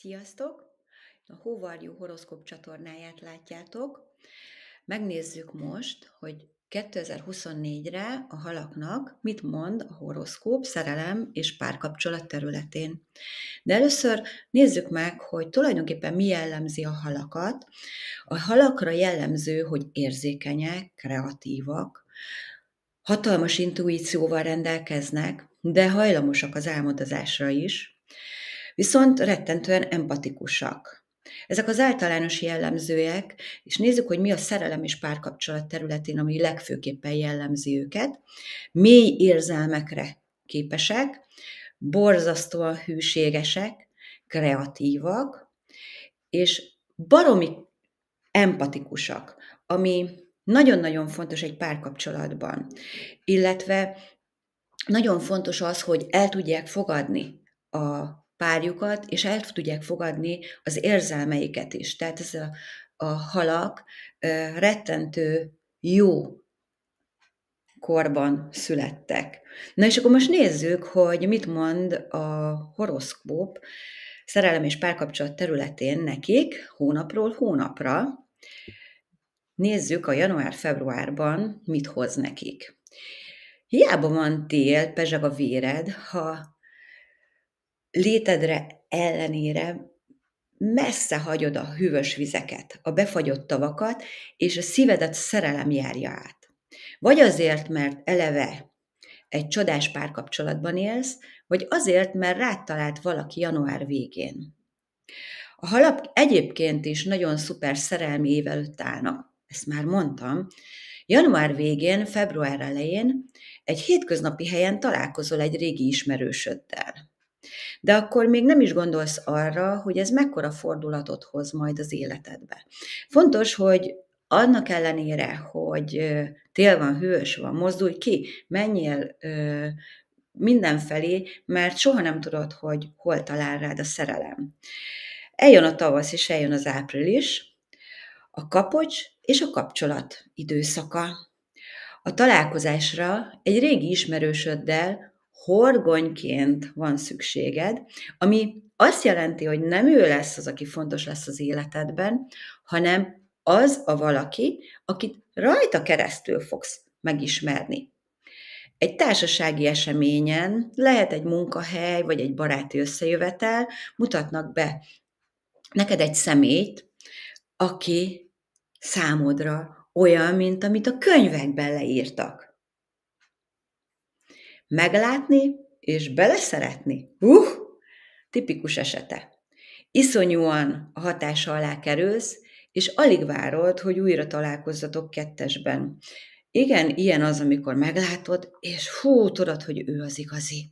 Sziasztok! A Hóvarjú Horoszkóp csatornáját látjátok. Megnézzük most, hogy 2024-re a halaknak mit mond a horoszkóp szerelem és párkapcsolat területén. De először nézzük meg, hogy tulajdonképpen mi jellemzi a halakat. A halakra jellemző, hogy érzékenyek, kreatívak, hatalmas intuícióval rendelkeznek, de hajlamosak az álmodozásra is viszont rettentően empatikusak. Ezek az általános jellemzőek, és nézzük, hogy mi a szerelem és párkapcsolat területén, ami legfőképpen jellemzi őket. Mély érzelmekre képesek, borzasztóan hűségesek, kreatívak, és baromi empatikusak, ami nagyon-nagyon fontos egy párkapcsolatban. Illetve nagyon fontos az, hogy el tudják fogadni a párjukat, és el tudják fogadni az érzelmeiket is. Tehát ez a, a halak rettentő jó korban születtek. Na és akkor most nézzük, hogy mit mond a horoszkóp szerelem és párkapcsolat területén nekik hónapról hónapra. Nézzük a január-februárban mit hoz nekik. Hiába van tél, pezseg a véred, ha létedre ellenére messze hagyod a hűvös vizeket, a befagyott tavakat, és a szívedet szerelem járja át. Vagy azért, mert eleve egy csodás párkapcsolatban élsz, vagy azért, mert rád talált valaki január végén. A halap egyébként is nagyon szuper szerelmi év előtt állnak, ezt már mondtam. Január végén, február elején egy hétköznapi helyen találkozol egy régi ismerősöddel. De akkor még nem is gondolsz arra, hogy ez mekkora fordulatot hoz majd az életedbe. Fontos, hogy annak ellenére, hogy tél van, hűvös van, mozdulj ki, menjél mindenfelé, mert soha nem tudod, hogy hol talál rád a szerelem. Eljön a tavasz, és eljön az április, a kapocs és a kapcsolat időszaka. A találkozásra egy régi ismerősöddel horgonyként van szükséged, ami azt jelenti, hogy nem ő lesz az, aki fontos lesz az életedben, hanem az a valaki, akit rajta keresztül fogsz megismerni. Egy társasági eseményen lehet egy munkahely vagy egy baráti összejövetel, mutatnak be neked egy szemét, aki számodra olyan, mint amit a könyvekben leírtak meglátni és beleszeretni. Uh, tipikus esete. Iszonyúan a hatása alá kerülsz, és alig várod, hogy újra találkozzatok kettesben. Igen, ilyen az, amikor meglátod, és hú, tudod, hogy ő az igazi.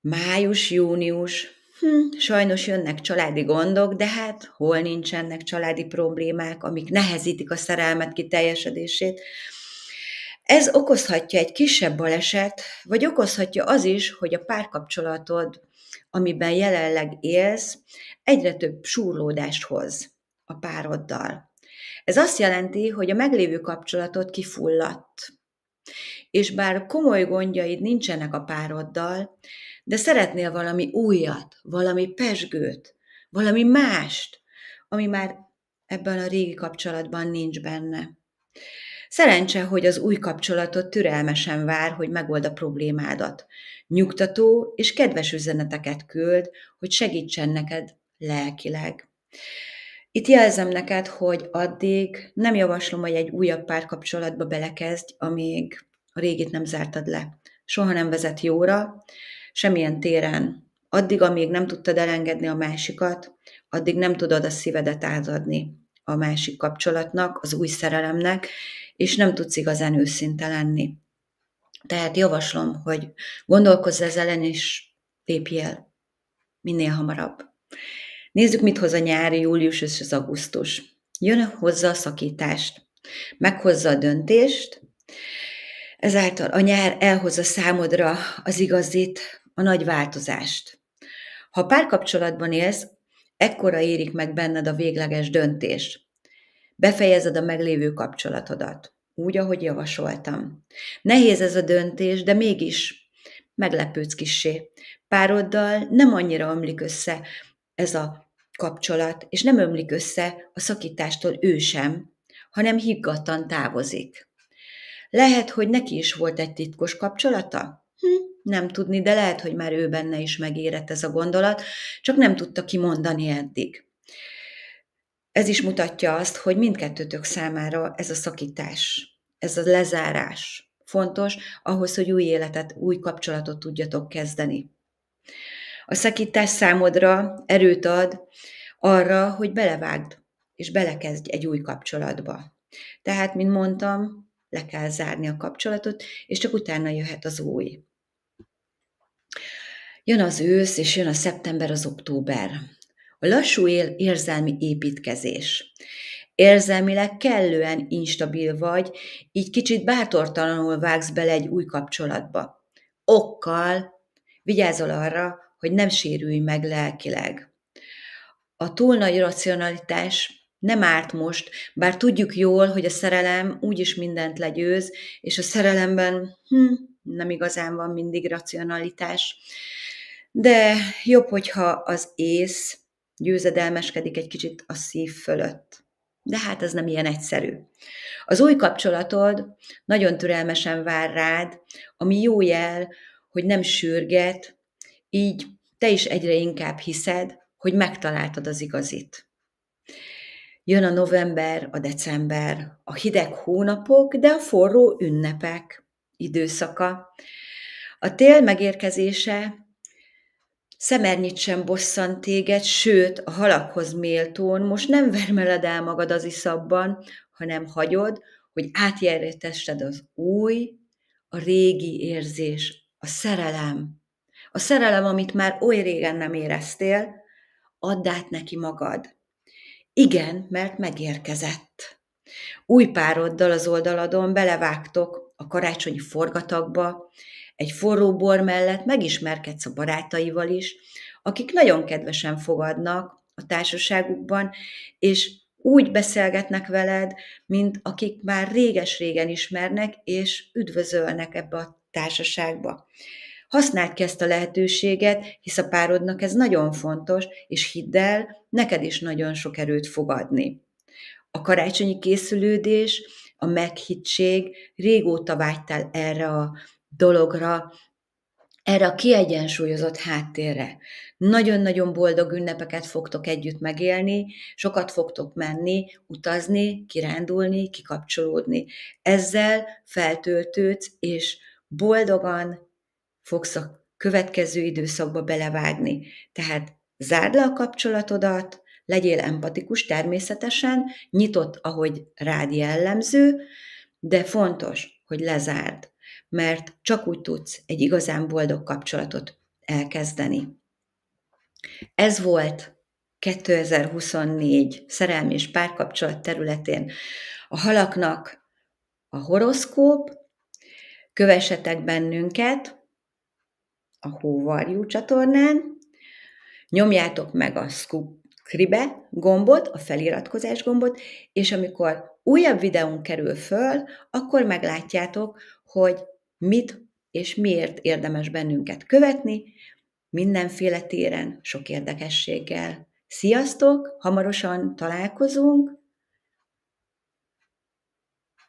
Május, június, hm, sajnos jönnek családi gondok, de hát hol nincsenek családi problémák, amik nehezítik a szerelmet kiteljesedését. Ez okozhatja egy kisebb baleset, vagy okozhatja az is, hogy a párkapcsolatod, amiben jelenleg élsz, egyre több súrlódást hoz a pároddal. Ez azt jelenti, hogy a meglévő kapcsolatod kifulladt. És bár komoly gondjaid nincsenek a pároddal, de szeretnél valami újat, valami pesgőt, valami mást, ami már ebben a régi kapcsolatban nincs benne. Szerencse, hogy az új kapcsolatot türelmesen vár, hogy megold a problémádat. Nyugtató és kedves üzeneteket küld, hogy segítsen neked lelkileg. Itt jelzem neked, hogy addig nem javaslom, hogy egy újabb párkapcsolatba belekezdj, amíg a régit nem zártad le. Soha nem vezet jóra, semmilyen téren. Addig, amíg nem tudtad elengedni a másikat, addig nem tudod a szívedet átadni a másik kapcsolatnak, az új szerelemnek, és nem tudsz igazán őszinte lenni. Tehát javaslom, hogy gondolkozz ezzel, és el minél hamarabb. Nézzük, mit hoz a nyári július és az augusztus. Jön hozzá a szakítást, meghozza a döntést, ezáltal a nyár elhozza számodra az igazit, a nagy változást. Ha párkapcsolatban élsz, ekkora érik meg benned a végleges döntés. Befejezed a meglévő kapcsolatodat, úgy, ahogy javasoltam. Nehéz ez a döntés, de mégis meglepődsz kissé. Pároddal nem annyira ömlik össze ez a kapcsolat, és nem ömlik össze a szakítástól ő sem, hanem higgadtan távozik. Lehet, hogy neki is volt egy titkos kapcsolata? Hm, nem tudni, de lehet, hogy már ő benne is megérett ez a gondolat, csak nem tudta kimondani eddig ez is mutatja azt, hogy mindkettőtök számára ez a szakítás, ez a lezárás fontos ahhoz, hogy új életet, új kapcsolatot tudjatok kezdeni. A szakítás számodra erőt ad arra, hogy belevágd és belekezdj egy új kapcsolatba. Tehát, mint mondtam, le kell zárni a kapcsolatot, és csak utána jöhet az új. Jön az ősz, és jön a szeptember, az október. A lassú él érzelmi építkezés. Érzelmileg kellően instabil vagy, így kicsit bátortalanul vágsz bele egy új kapcsolatba. Okkal vigyázol arra, hogy nem sérülj meg lelkileg. A túl nagy racionalitás nem árt most, bár tudjuk jól, hogy a szerelem úgyis mindent legyőz, és a szerelemben hm, nem igazán van mindig racionalitás. De jobb, hogyha az ész győzedelmeskedik egy kicsit a szív fölött. De hát ez nem ilyen egyszerű. Az új kapcsolatod nagyon türelmesen vár rád, ami jó jel, hogy nem sürget, így te is egyre inkább hiszed, hogy megtaláltad az igazit. Jön a november, a december, a hideg hónapok, de a forró ünnepek időszaka. A tél megérkezése szemernyit sem bosszant téged, sőt, a halakhoz méltón most nem vermeled el magad az iszabban, hanem hagyod, hogy átjárja tested az új, a régi érzés, a szerelem. A szerelem, amit már oly régen nem éreztél, add át neki magad. Igen, mert megérkezett. Új pároddal az oldaladon belevágtok a karácsonyi forgatagba, egy forró bor mellett megismerkedsz a barátaival is, akik nagyon kedvesen fogadnak a társaságukban, és úgy beszélgetnek veled, mint akik már réges-régen ismernek, és üdvözölnek ebbe a társaságba. Használd ki ezt a lehetőséget, hisz a párodnak ez nagyon fontos, és hidd el, neked is nagyon sok erőt fog adni. A karácsonyi készülődés, a meghittség, régóta vágytál erre a dologra, erre a kiegyensúlyozott háttérre. Nagyon-nagyon boldog ünnepeket fogtok együtt megélni, sokat fogtok menni, utazni, kirándulni, kikapcsolódni. Ezzel feltöltődsz, és boldogan fogsz a következő időszakba belevágni. Tehát zárd le a kapcsolatodat, legyél empatikus természetesen, nyitott, ahogy rád jellemző, de fontos, hogy lezárd mert csak úgy tudsz egy igazán boldog kapcsolatot elkezdeni. Ez volt 2024 szerelmi és párkapcsolat területén a halaknak a horoszkóp, kövessetek bennünket a Hóvarjú csatornán, nyomjátok meg a Scribe gombot, a feliratkozás gombot, és amikor újabb videónk kerül föl, akkor meglátjátok, hogy mit és miért érdemes bennünket követni, mindenféle téren, sok érdekességgel. Sziasztok, hamarosan találkozunk,